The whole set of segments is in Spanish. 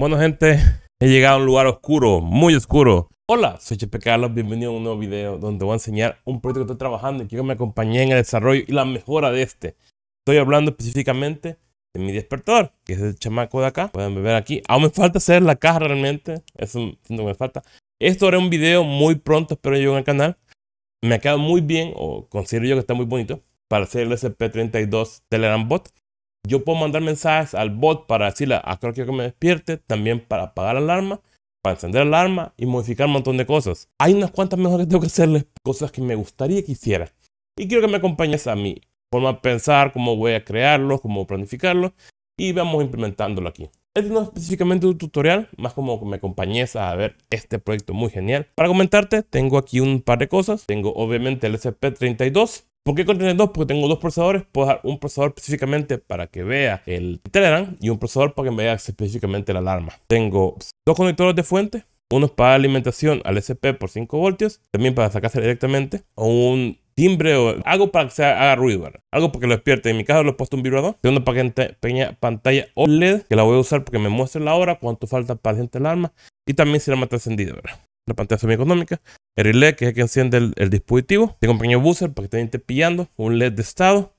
Bueno, gente, he llegado a un lugar oscuro, muy oscuro. Hola, soy Chepe Carlos, bienvenido a un nuevo video donde voy a enseñar un proyecto que estoy trabajando y quiero que me acompañen en el desarrollo y la mejora de este. Estoy hablando específicamente de mi despertador, que es el chamaco de acá. Pueden ver aquí. Aún me falta hacer la caja realmente. Eso no me falta. Esto haré un video muy pronto, espero yo en el canal. Me ha quedado muy bien, o considero yo que está muy bonito, para hacer el SP32 Telegram Bot yo puedo mandar mensajes al bot para decirle a cualquier que me despierte, también para apagar la alarma, para encender la alarma y modificar un montón de cosas. Hay unas cuantas mejoras que tengo que hacerles, cosas que me gustaría que hiciera. Y quiero que me acompañes a mi forma de pensar, cómo voy a crearlo, cómo planificarlo y vamos implementándolo aquí. Este no es específicamente un tutorial, más como que me acompañes a ver este proyecto muy genial. Para comentarte, tengo aquí un par de cosas. Tengo obviamente el SP32, ¿Por qué contiene dos? Porque tengo dos procesadores. Puedo dar un procesador específicamente para que vea el Telegram y un procesador para que me vea específicamente la alarma. Tengo dos conectores de fuente. Uno es para alimentación al SP por 5 voltios. También para sacarse directamente. O un timbre o algo para que se haga ruido, algo para que lo despierte. En mi caso, lo he puesto un vibrador. Tengo una pequeña pantalla OLED que la voy a usar porque me muestra la hora, cuánto falta para la gente alarma y también si la mata encendida, ¿verdad? La pantalla semi-económica el que es el que enciende el, dispositivo. Tengo un pequeño buzzer para que estén pillando, un LED de estado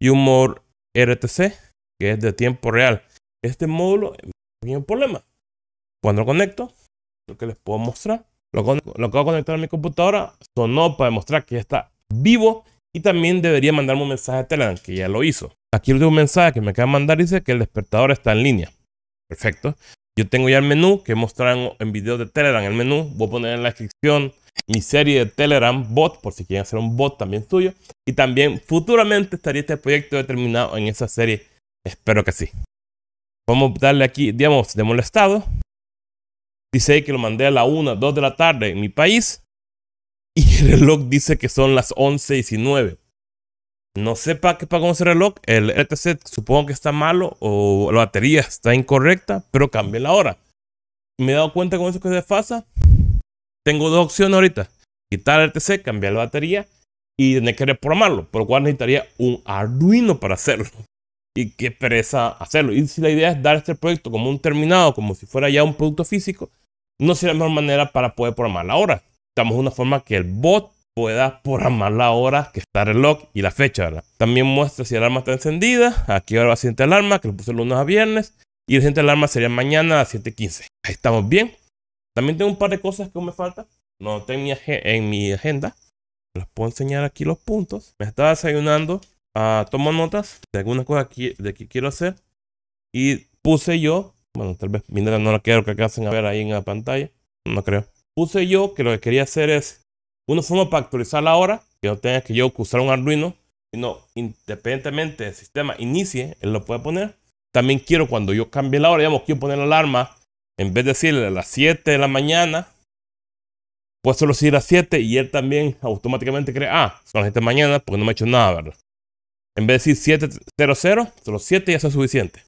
y un modo RTC, que es de tiempo real. Este módulo tiene un problema. Cuando lo conecto, lo que les puedo mostrar, lo, acabo de conectar a mi computadora, sonó para demostrar que ya está vivo y también debería mandarme un mensaje de Telegram, que ya lo hizo. Aquí el un mensaje que me acaba de mandar dice que el despertador está en línea. Perfecto. Yo tengo ya el menú que mostraron en videos de Telegram. El menú voy a poner en la descripción mi serie de Telegram bot, por si quieren hacer un bot también suyo. Y también futuramente estaría este proyecto determinado en esa serie. Espero que sí. Vamos a darle aquí, digamos, de molestado. Dice que lo mandé a la 1, 2 de la tarde en mi país. Y el reloj dice que son las 11 y 19. No sé para qué pagó ese reloj. El RTC e supongo que está malo o la batería está incorrecta, pero cambié la hora. Me he dado cuenta con eso que se desfasa. Tengo dos opciones ahorita. Quitar el RTC, cambiar la batería y tener que reprogramarlo. Por lo cual necesitaría un Arduino para hacerlo. Y qué pereza hacerlo. Y si la idea es dar este proyecto como un terminado, como si fuera ya un producto físico, no sería la mejor manera para poder programar la hora. Estamos en una forma que el bot pueda programar la hora que está el reloj y la fecha. También muestra si el arma está encendida, aquí ahora va a siguiente alarma, que lo puse el lunes a viernes, y el siguiente alarma sería mañana a las 7.15. Ahí estamos bien. También tengo un par de cosas que aún me faltan. No tengo en mi agenda. Les puedo enseñar aquí los puntos. Me estaba desayunando. a ah, tomo notas de algunas cosas aquí de que quiero hacer. Y puse yo. Bueno, tal vez mi no lo quiero que hacen a ver ahí en la pantalla. No creo. Puse yo que lo que quería hacer es uno solo para actualizar la hora. Que no tenga que yo usar un Arduino. Sino independientemente del sistema inicie, él lo puede poner. También quiero cuando yo cambie la hora, digamos, quiero poner la alarma en vez de decirle a las 7 de la mañana, pues solo decir a las 7 y él también automáticamente cree, ah, son las 7 de la mañana porque no me ha hecho nada, ¿verdad? En vez de decir 700, solo 7 ya es suficiente.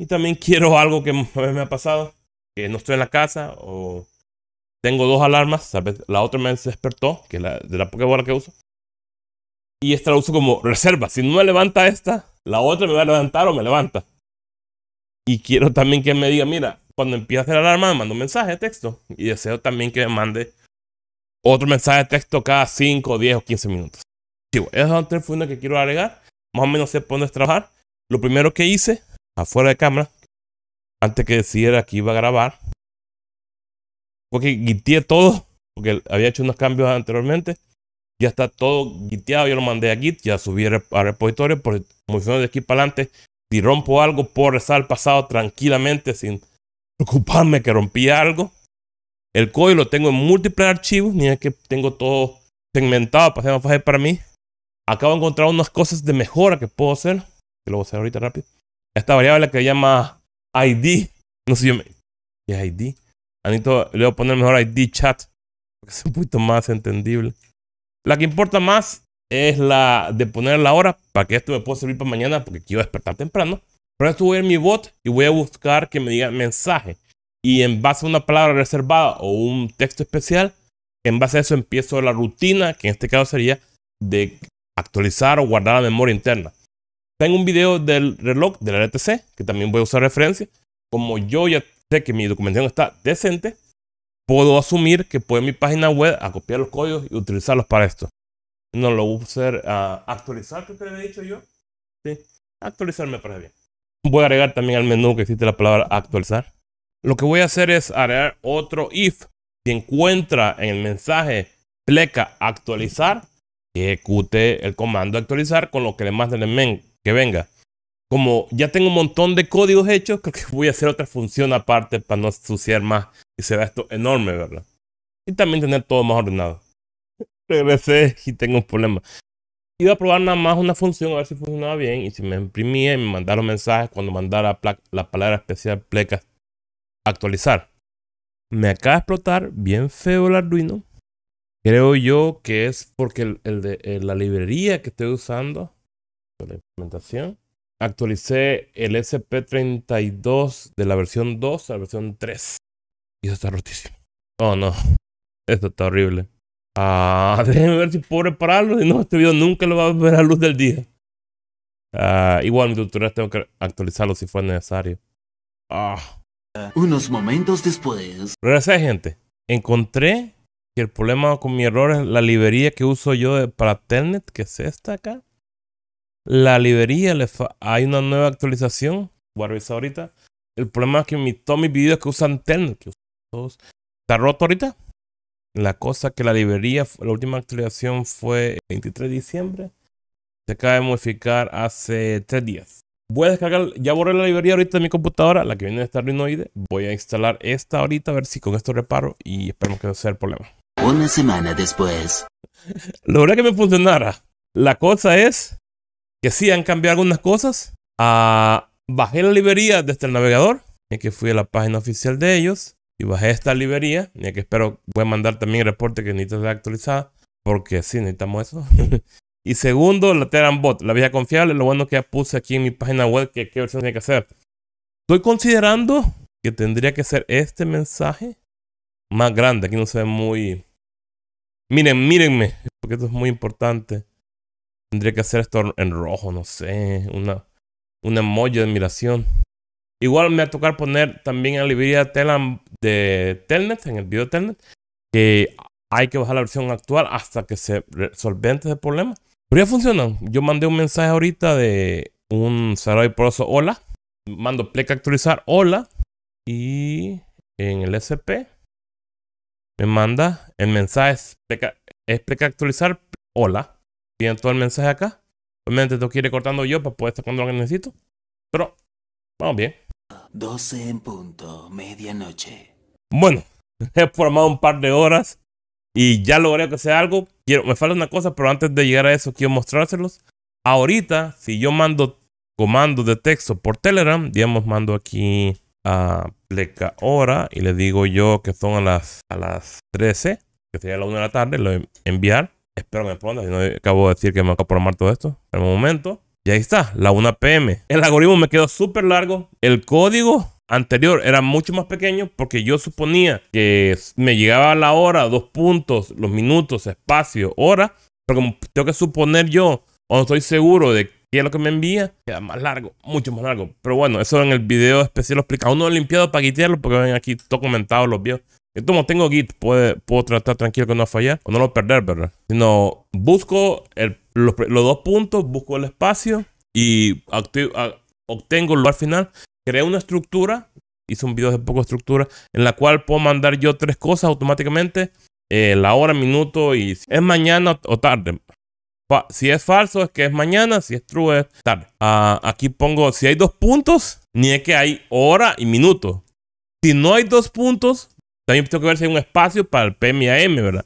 Y también quiero algo que me ha pasado, que no estoy en la casa o tengo dos alarmas, la otra me despertó, que es la de la Pokébola que uso. Y esta la uso como reserva. Si no me levanta esta, la otra me va a levantar o me levanta. Y quiero también que me diga, mira, cuando empiece a hacer alarma, me un mensaje de texto. Y deseo también que me mande otro mensaje de texto cada 5, 10 o 15 minutos. Eso es son tres que quiero agregar. Más o menos sé por dónde trabajar. Lo primero que hice, afuera de cámara, antes que decidiera que iba a grabar, fue que todo, porque había hecho unos cambios anteriormente. Ya está todo guiteado, yo lo mandé a Git, ya subí a repositorio, por funciones de aquí para adelante si rompo algo, puedo rezar pasado tranquilamente sin preocuparme que rompí algo. El código lo tengo en múltiples archivos, ni es que tengo todo segmentado para hacer más fácil para mí. Acabo de encontrar unas cosas de mejora que puedo hacer, que lo voy a hacer ahorita rápido. Esta variable que se llama ID, no sé yo me... ¿Qué es ID? Anito, le voy a poner mejor ID chat, porque es un poquito más entendible. La que importa más es la de poner la hora para que esto me pueda servir para mañana porque quiero despertar temprano. Pero esto voy a ir a mi bot y voy a buscar que me diga mensaje. Y en base a una palabra reservada o un texto especial, en base a eso empiezo la rutina, que en este caso sería de actualizar o guardar la memoria interna. Tengo un video del reloj de la RTC que también voy a usar referencia. Como yo ya sé que mi documentación está decente, puedo asumir que puedo mi página web a copiar los códigos y utilizarlos para esto. No lo voy a hacer actualizar, creo que le había dicho yo. Sí, actualizar me parece bien. Voy a agregar también al menú que existe la palabra actualizar. Lo que voy a hacer es agregar otro if. Si encuentra en el mensaje pleca actualizar, ejecute el comando actualizar con lo que le men que venga. Como ya tengo un montón de códigos hechos, creo que voy a hacer otra función aparte para no ensuciar más y se esto enorme, ¿verdad? Y también tener todo más ordenado regresé y tengo un problema. Iba a probar nada más una función a ver si funcionaba bien y si me imprimía y me mandaron mensajes cuando mandara la palabra especial pleca actualizar. Me acaba de explotar bien feo el Arduino. Creo yo que es porque el, de, la librería que estoy usando, la implementación, actualicé el SP32 de la versión 2 a la versión 3. Y eso está rotísimo. Oh no, esto está horrible. Ah, déjenme ver si puedo repararlo. Si no, este video nunca lo va a ver a luz del día. Ah, igual mis tutoriales tengo que actualizarlo si fue necesario. Ah. Unos momentos después. Regresé, gente. Encontré que el problema con mi error es la librería que uso yo para Telnet, que es esta acá. La librería, le hay una nueva actualización. Voy a ahorita. El problema es que mi, todos mis videos que usan Telnet, que usan todos, está roto ahorita. La cosa que la librería, la última actualización fue el 23 de diciembre. Se acaba de modificar hace 3 días. Voy a descargar, ya borré la librería ahorita de mi computadora, la que viene de Starlinoide Voy a instalar esta ahorita, a ver si con esto reparo y esperemos que no sea el problema. Una semana después. Logré que me funcionara. La cosa es que sí han cambiado algunas cosas. Ah, bajé la librería desde el navegador, en que fui a la página oficial de ellos y bajé esta librería, ya que espero voy a mandar también el reporte que necesito ser actualizada, porque sí, necesitamos eso. y segundo, la Telegram Bot, la vieja confiable, lo bueno que ya puse aquí en mi página web que qué versión tiene que hacer. Estoy considerando que tendría que ser este mensaje más grande, aquí no se ve muy... Miren, mírenme, porque esto es muy importante. Tendría que hacer esto en rojo, no sé, una, una de admiración. Igual me va a tocar poner también en librería Telam de Telnet, en el video de Telnet, que hay que bajar la versión actual hasta que se solvente ese problema. Pero ya funcionan. Yo mandé un mensaje ahorita de un Sarai Proso hola. Mando pleca actualizar hola. Y en el SP me manda el mensaje es pleca, actualizar hola. Tienen todo el mensaje acá. Obviamente tengo quiere cortando yo para poder estar cuando lo necesito. Pero vamos bien. 12 en punto, medianoche. Bueno, he formado un par de horas y ya logré que sea algo. Quiero, me falta una cosa, pero antes de llegar a eso quiero mostrárselos. Ahorita, si yo mando comandos de texto por Telegram, digamos, mando aquí a pleca hora y le digo yo que son a las, a las 13, que sería la 1 de la tarde, lo enviar. Espero que me ponga, si no acabo de decir que me acabo de programar todo esto. En un momento. Y ahí está, la 1 pm. El algoritmo me quedó súper largo. El código anterior era mucho más pequeño porque yo suponía que me llegaba la hora, dos puntos, los minutos, espacio, hora. Pero como tengo que suponer yo, o no estoy seguro de qué es lo que me envía, queda más largo, mucho más largo. Pero bueno, eso en el video especial lo explica. Uno lo he limpiado para quitarlo porque ven aquí todo comentado los videos. Yo como tengo Git, puedo tratar tranquilo que no falla o no lo perder, ¿verdad? Sino busco los, dos puntos, busco el espacio y obtengo el lugar final. Creo una estructura, hice un video de poco estructura, en la cual puedo mandar yo tres cosas automáticamente. Eh, la hora, minuto y si es mañana o tarde. si es falso es que es mañana, si es true es tarde. Ah, aquí pongo, si hay dos puntos, ni es que hay hora y minuto. Si no hay dos puntos, también tengo que ver si hay un espacio para el PM ¿verdad?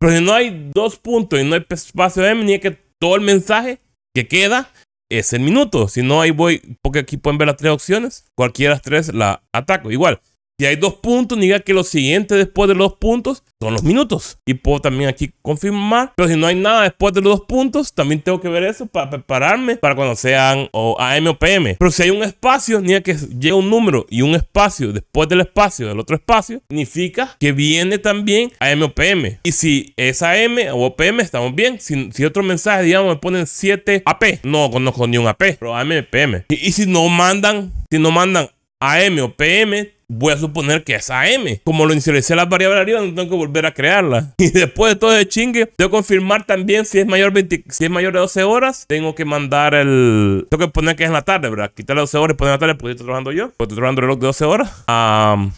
Pero si no hay dos puntos y no hay espacio PMA-M, ni es que todo el mensaje que queda es el minuto. Si no, ahí voy, porque aquí pueden ver las tres opciones, cualquiera de las tres la ataco. Igual, si hay dos puntos, diga que lo siguiente después de los dos puntos son los minutos. Y puedo también aquí confirmar. Pero si no hay nada después de los dos puntos, también tengo que ver eso para prepararme para cuando sean o AM o PM. Pero si hay un espacio, diga que llega un número y un espacio después del espacio del otro espacio, significa que viene también AM o PM. Y si es AM o PM, estamos bien. Si, si otro mensaje, digamos, me ponen 7 AP, no conozco ni un AP, pero AM o PM. Y, y si no mandan, si no mandan AM o PM, voy a suponer que es M Como lo inicialicé la variable arriba, no tengo que volver a crearla. Y después de todo ese chingue, tengo que confirmar también si es mayor si es mayor de 12 horas, tengo que mandar el... Tengo que poner que es en la tarde, ¿verdad? Quitarle 12 horas y poner en la tarde porque estoy trabajando yo. Porque estoy trabajando el reloj de 12 horas.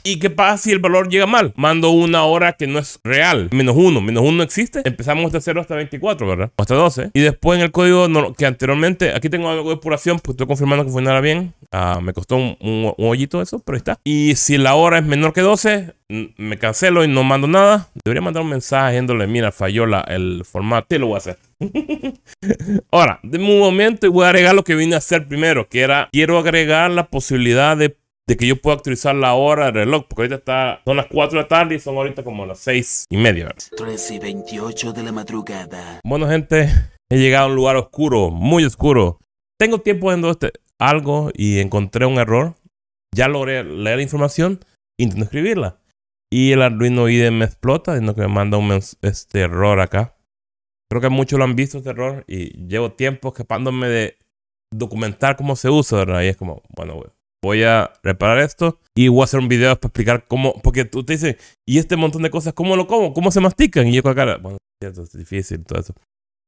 ¿Y qué pasa si el valor llega mal? Mando una hora que no es real. Menos uno. Menos uno existe. Empezamos desde 0 hasta 24, ¿verdad? O hasta 12. Y después en el código no, que anteriormente... Aquí tengo algo de depuración porque estoy confirmando que funcionara bien. Ah, me costó un, un, un, hoyito eso, pero ahí está. Y si la hora es menor que 12, me cancelo y no mando nada. Debería mandar un mensaje diciéndole, mira, falló la, el formato. Sí, lo voy a hacer. Ahora, de un momento voy a agregar lo que vine a hacer primero, que era, quiero agregar la posibilidad de, que yo pueda actualizar la hora del reloj, porque ahorita está, son las 4 de la tarde y son ahorita como las 6 y media. y 28 de la madrugada. Bueno, gente, he llegado a un lugar oscuro, muy oscuro. Tengo tiempo haciendo este, algo y encontré un error ya logré leer la información, intento escribirla. Y el Arduino IDE me explota, diciendo que me manda un este error acá. Creo que muchos lo han visto este error y llevo tiempo escapándome de documentar cómo se usa, ¿verdad? Y es como, bueno, voy a reparar esto y voy a hacer un video para explicar cómo, porque tú te dices, y este montón de cosas, ¿cómo lo como? ¿Cómo se mastican? Y yo con la cara, bueno, es difícil todo eso.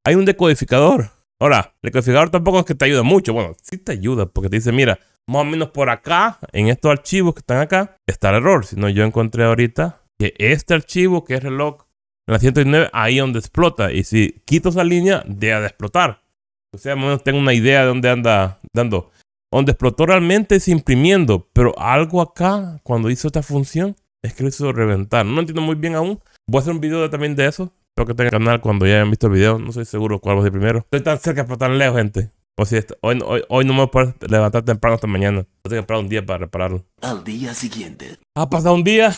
Hay un decodificador. Ahora, el decodificador tampoco es que te ayuda mucho. Bueno, sí te ayuda porque te dice, mira, más o menos por acá, en estos archivos que están acá, está el error. Si no, yo encontré ahorita que este archivo, que es reloj en la 109, ahí es donde explota. Y si quito esa línea, deja de explotar. O sea, más o menos tengo una idea de dónde anda dando. Donde explotó realmente es imprimiendo, pero algo acá, cuando hizo esta función, es que lo hizo reventar. No lo entiendo muy bien aún. Voy a hacer un video también de eso. Espero que tenga el canal cuando ya hayan visto el video. No soy seguro cuál va a ser primero. Estoy tan cerca, pero tan lejos, gente. Pues o hoy, hoy, no me puedo levantar temprano hasta mañana. Tengo que esperar un día para repararlo. Al día siguiente. Ha pasado un día.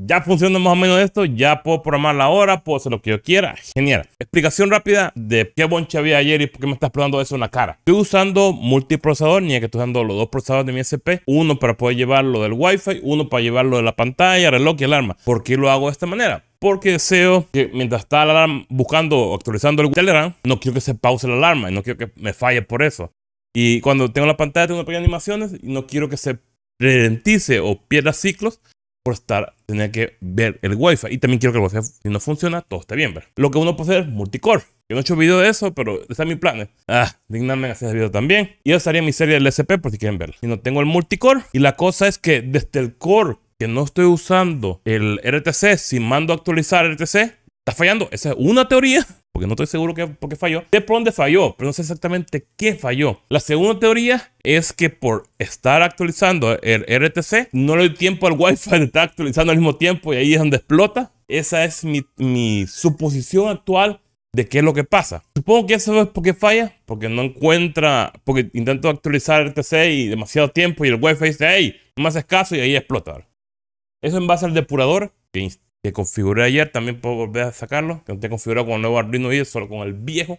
Ya funciona más o menos esto, ya puedo programar la hora, puedo hacer lo que yo quiera. Genial. Explicación rápida de qué bonche había ayer y por qué me estás probando eso en la cara. Estoy usando multiprocesador, ni que estoy usando los dos procesadores de mi SP. Uno para poder llevar lo del Wi-Fi, uno para llevar lo de la pantalla, reloj y alarma. ¿Por qué lo hago de esta manera? porque deseo que mientras está la alarma buscando o actualizando el Telegram, no quiero que se pause la alarma y no quiero que me falle por eso. Y cuando tengo la pantalla, tengo unas poner animaciones y no quiero que se ralentice o pierda ciclos por estar, tenía que ver el wifi Y también quiero que el sea si no funciona, todo esté bien. ¿ver? Lo que uno puede hacer es multicore. Yo no he hecho video de eso, pero es mi plan ¿eh? Ah, dignarme hacer ese video también. Y estaría sería mi serie del SP por si quieren verlo. si no tengo el multicore. Y la cosa es que desde el core que no estoy usando el RTC, si mando a actualizar RTC, está fallando. Esa es una teoría porque no estoy seguro que, por qué falló, de por falló, pero no sé exactamente qué falló. La segunda teoría es que por estar actualizando el RTC, no le doy tiempo al Wi-Fi de estar actualizando al mismo tiempo y ahí es donde explota. Esa es mi, suposición actual de qué es lo que pasa. Supongo que eso es porque falla, porque no encuentra, porque intento actualizar el RTC y demasiado tiempo y el Wi-Fi dice, hey, más escaso y ahí explota. Eso en base al depurador que que configuré ayer, también puedo volver a sacarlo, que no te configurado con el nuevo Arduino y solo con el viejo.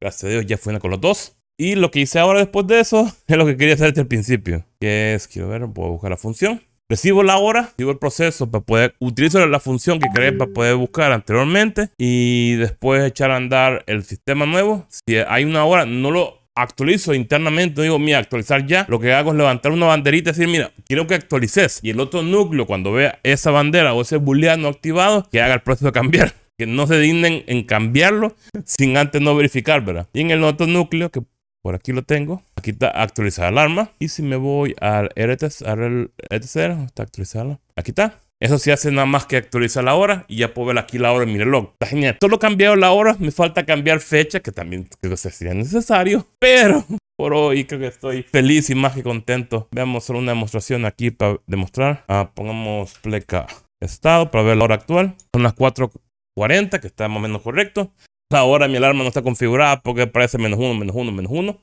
Gracias a Dios ya una con los dos. Y lo que hice ahora después de eso es lo que quería hacer desde el principio. Que es, quiero ver, puedo buscar la función. Recibo la hora, recibo el proceso para poder, utilizar la función que creé para poder buscar anteriormente y después echar a andar el sistema nuevo. Si hay una hora, no lo actualizo internamente, digo, mira, actualizar ya, lo que hago es levantar una banderita y decir, mira, quiero que actualices. Y el otro núcleo, cuando vea esa bandera o ese booleano activado, que haga el proceso de cambiar que no se dignen en cambiarlo sin antes no verificar, ¿verdad? Y en el otro núcleo, que por aquí lo tengo, aquí está actualizar alarma. Y si me voy al RTC, está actualizarlo aquí está, eso sí hace nada más que actualizar la hora y ya puedo ver aquí la hora en mi reloj. Está genial. Solo cambiado la hora, me falta cambiar fecha, que también creo que sería necesario. Pero por hoy creo que estoy feliz y más que contento. Veamos solo una demostración aquí para demostrar. Ah, pongamos pleca estado para ver la hora actual. Son las 4.40, que está más o menos correcto. Ahora mi alarma no está configurada porque parece menos uno, menos uno, menos uno.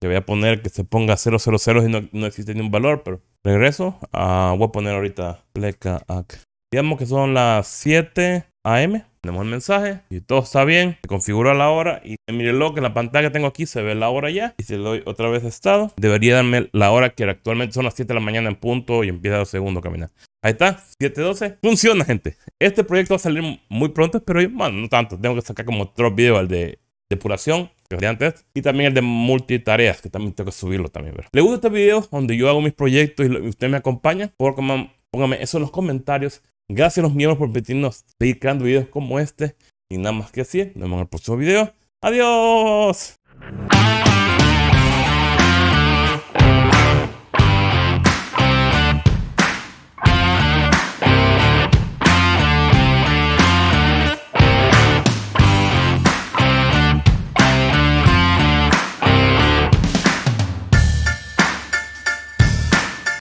Te voy a poner que se ponga 000 y no, existe ni un valor, pero regreso. Ah, voy a poner ahorita pleca ac. Digamos que son las 7 AM. Tenemos el mensaje y todo está bien. Se configura la hora y lo que en la pantalla que tengo aquí se ve la hora ya. Y si le doy otra vez estado, debería darme la hora que actualmente son las 7 de la mañana en punto y empieza el segundo caminar. Ahí está, 712. Funciona, gente. Este proyecto va a salir muy pronto, pero bueno, no tanto. Tengo que sacar como otro video al de depuración, que de antes, y también el de multitareas, que también tengo que subirlo también. ¿Le gusta este video donde yo hago mis proyectos y usted me acompaña? Por favor, póngame eso en los comentarios. Gracias a los miembros por permitirnos seguir creando videos como este. Y nada más que así, nos vemos en el próximo video. ¡Adiós!